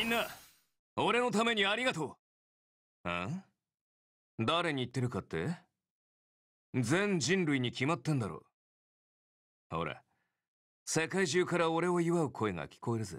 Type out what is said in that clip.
みんな俺のためにありがとうあ誰に言ってるかって全人類に決まってんだろほら世界中から俺を祝う声が聞こえるぜ